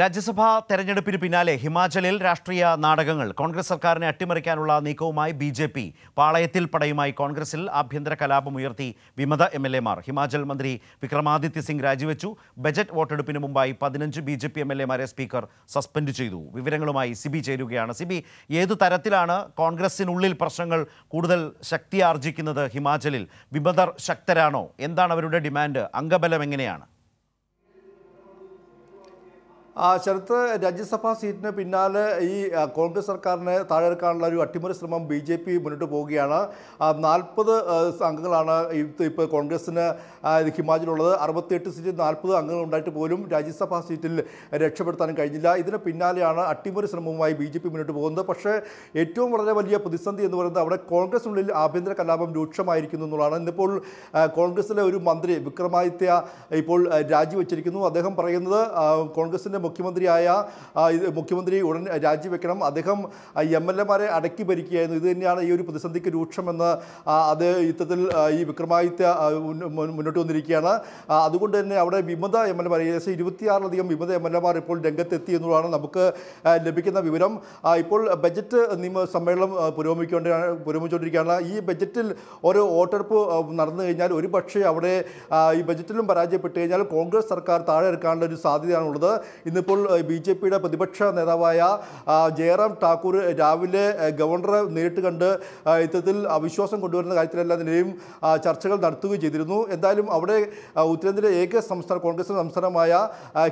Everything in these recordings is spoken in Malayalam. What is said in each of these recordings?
രാജ്യസഭാ തെരഞ്ഞെടുപ്പിന് പിന്നാലെ ഹിമാചലിൽ രാഷ്ട്രീയ നാടകങ്ങൾ കോൺഗ്രസ് സർക്കാരിനെ അട്ടിമറിക്കാനുള്ള നീക്കവുമായി ബി ജെ പി പാളയത്തിൽ പടയുമായി കോൺഗ്രസിൽ ആഭ്യന്തര കലാപമുയർത്തി ഉയർത്തി വിമത എം എൽ മാർ ഹിമാചൽ മന്ത്രി വിക്രമാദിത്യ സിംഗ് രാജിവെച്ചു ബജറ്റ് വോട്ടെടുപ്പിന് മുമ്പായി പതിനഞ്ച് B J P M L മാരെ സ്പീക്കർ സസ്പെൻഡ് ചെയ്തു വിവരങ്ങളുമായി സിബി ചേരുകയാണ് സിബി ഏതു തരത്തിലാണ് കോൺഗ്രസിനുള്ളിൽ പ്രശ്നങ്ങൾ കൂടുതൽ ശക്തിയാർജിക്കുന്നത് ഹിമാചലിൽ വിമതർ ശക്തരാണോ എന്താണ് അവരുടെ ഡിമാൻഡ് അംഗബലം എങ്ങനെയാണ് ശരത്ത് രാജ്യസഭാ സീറ്റിന് പിന്നാലെ ഈ കോൺഗ്രസ് സർക്കാരിനെ താഴെക്കാനുള്ള ഒരു അട്ടിമറി ശ്രമം ബി ജെ പി മുന്നോട്ട് പോവുകയാണ് നാൽപ്പത് അംഗങ്ങളാണ് ഇപ്പോൾ കോൺഗ്രസിന് ഹിമാചലുള്ളത് അറുപത്തിയെട്ട് സീറ്റിൽ നാൽപ്പത് അംഗങ്ങൾ ഉണ്ടായിട്ട് പോലും രാജ്യസഭാ സീറ്റിൽ രക്ഷപ്പെടുത്താനും കഴിഞ്ഞില്ല ഇതിന് പിന്നാലെയാണ് അട്ടിമറി ശ്രമവുമായി ബി ജെ പി മുന്നോട്ട് പോകുന്നത് പക്ഷേ ഏറ്റവും വളരെ വലിയ പ്രതിസന്ധി എന്ന് പറയുന്നത് അവിടെ കോൺഗ്രസിനുള്ളിൽ ആഭ്യന്തര കലാപം രൂക്ഷമായിരിക്കുന്നു എന്നുള്ളതാണ് ഇന്നിപ്പോൾ കോൺഗ്രസിലെ ഒരു മന്ത്രി വിക്രമാദിത്യ ഇപ്പോൾ രാജിവെച്ചിരിക്കുന്നു അദ്ദേഹം പറയുന്നത് കോൺഗ്രസിൻ്റെ മുഖ്യമന്ത്രിയായ മുഖ്യമന്ത്രി ഉടൻ രാജിവെക്കണം അദ്ദേഹം എം എൽ എമാരെ അടക്കി ഭരിക്കുകയായിരുന്നു ഇത് തന്നെയാണ് ഈ ഒരു പ്രതിസന്ധിക്ക് രൂക്ഷമെന്ന് അത് യുദ്ധത്തിൽ ഈ വിക്രമാദിത്യ മുന്നോട്ട് വന്നിരിക്കുകയാണ് അതുകൊണ്ട് തന്നെ അവിടെ വിമത എം എൽ എമാർ ഏകദേശം ഇരുപത്തിയാറിലധികം വിമത എം എൽ എമാർ ഇപ്പോൾ രംഗത്തെത്തി എന്നുള്ളതാണ് നമുക്ക് ലഭിക്കുന്ന വിവരം ഇപ്പോൾ ബജറ്റ് നിയമ സമ്മേളനം പുരോഗമിക്കൊണ്ട് പുരോഗമിച്ചുകൊണ്ടിരിക്കുകയാണ് ഈ ബജറ്റിൽ ഒരു വോട്ടെടുപ്പ് നടന്നു കഴിഞ്ഞാൽ ഒരു പക്ഷേ അവിടെ ഈ ബജറ്റിലും പരാജയപ്പെട്ടു കഴിഞ്ഞാൽ കോൺഗ്രസ് സർക്കാർ താഴെ ഇറക്കാനുള്ള ഒരു സാധ്യതയാണുള്ളത് ഇന്നിപ്പോൾ ബി ജെ പിയുടെ പ്രതിപക്ഷ നേതാവായ ജയറാം ഠാക്കൂർ രാവിലെ ഗവർണറെ നേരിട്ട് കണ്ട് യുദ്ധത്തിൽ അവിശ്വാസം കൊണ്ടുവരുന്ന കാര്യത്തിലെല്ലാത്തിൻ്റെയും ചർച്ചകൾ നടത്തുകയും ചെയ്തിരുന്നു എന്തായാലും അവിടെ ഉത്തരേന്ത്യയിലെ ഏക സംസ്ഥാന കോൺഗ്രസ് സംസ്ഥാനമായ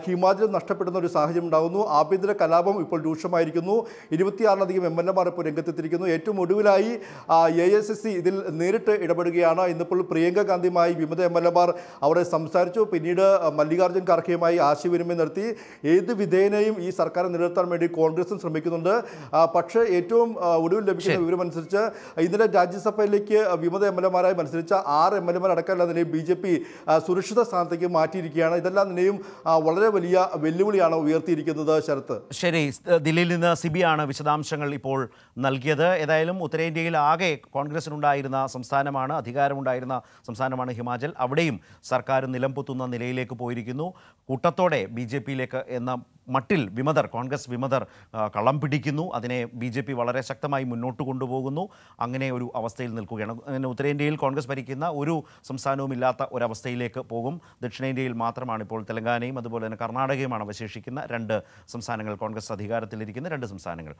ഹിമാചലം നഷ്ടപ്പെടുന്ന ഒരു സാഹചര്യം ഉണ്ടാകുന്നു ആഭ്യന്തര കലാപം ഇപ്പോൾ രൂക്ഷമായിരിക്കുന്നു ഇരുപത്തിയാറിലധികം എം എൽ എമാർ ഇപ്പോൾ രംഗത്തെത്തിയിരിക്കുന്നു ഏറ്റവും ഒടുവിലായി എ എസ് എസ് സി ഇതിൽ നേരിട്ട് ഇടപെടുകയാണ് ഇന്നിപ്പോൾ പ്രിയങ്ക ഗാന്ധിയുമായി വിമത എം എൽ എമാർ അവിടെ സംസാരിച്ചു പിന്നീട് മല്ലികാർജ്ജുൻ ഖാർഗെയുമായി ആശയവിനിമയം നടത്തി എ ഏത് വിധേനയും ഈ സർക്കാർ നിലനിർത്താൻ വേണ്ടി കോൺഗ്രസും ശ്രമിക്കുന്നുണ്ട് പക്ഷേ ഏറ്റവും ഒടുവിൽ ലഭിക്കുന്ന വിവരമനുസരിച്ച് ഇന്നലെ രാജ്യസഭയിലേക്ക് വിമത എം എൽ എമാരായി മത്സരിച്ച ആറ് എം എൽ എമാർ അടക്കമുള്ള നിലയും ബി ജെ പി സുരക്ഷിത സ്ഥാനത്തേക്ക് മാറ്റിയിരിക്കുകയാണ് ഇതെല്ലാം നിലയും വളരെ വലിയ വെല്ലുവിളിയാണ് ഉയർത്തിയിരിക്കുന്നത് ശരത് ശരി ദില്ലിയിൽ നിന്ന് ആണ് വിശദാംശങ്ങൾ ഇപ്പോൾ നൽകിയത് ഏതായാലും ഉത്തരേന്ത്യയിൽ ആകെ കോൺഗ്രസിനുണ്ടായിരുന്ന സംസ്ഥാനമാണ് അധികാരമുണ്ടായിരുന്ന സംസ്ഥാനമാണ് ഹിമാചൽ അവിടെയും സർക്കാർ നിലംപൊത്തുന്ന നിലയിലേക്ക് പോയിരിക്കുന്നു കൂട്ടത്തോടെ ബി ജെ പിയിലേക്ക് എന്ന മട്ടിൽ വിമതർ കോൺഗ്രസ് വിമതർ കള്ളം പിടിക്കുന്നു അതിനെ ബി ജെ പി വളരെ ശക്തമായി മുന്നോട്ട് കൊണ്ടുപോകുന്നു അങ്ങനെ ഒരു അവസ്ഥയിൽ നിൽക്കുകയാണ് അങ്ങനെ ഉത്തരേന്ത്യയിൽ കോൺഗ്രസ് ഭരിക്കുന്ന ഒരു സംസ്ഥാനവും ഇല്ലാത്ത ഒരവസ്ഥയിലേക്ക് പോകും ദക്ഷിണേന്ത്യയിൽ മാത്രമാണ് ഇപ്പോൾ തെലങ്കാനയും അതുപോലെ തന്നെ കർണാടകയുമാണ് അവശേഷിക്കുന്ന രണ്ട് സംസ്ഥാനങ്ങൾ കോൺഗ്രസ് അധികാരത്തിലിരിക്കുന്ന രണ്ട് സംസ്ഥാനങ്ങൾ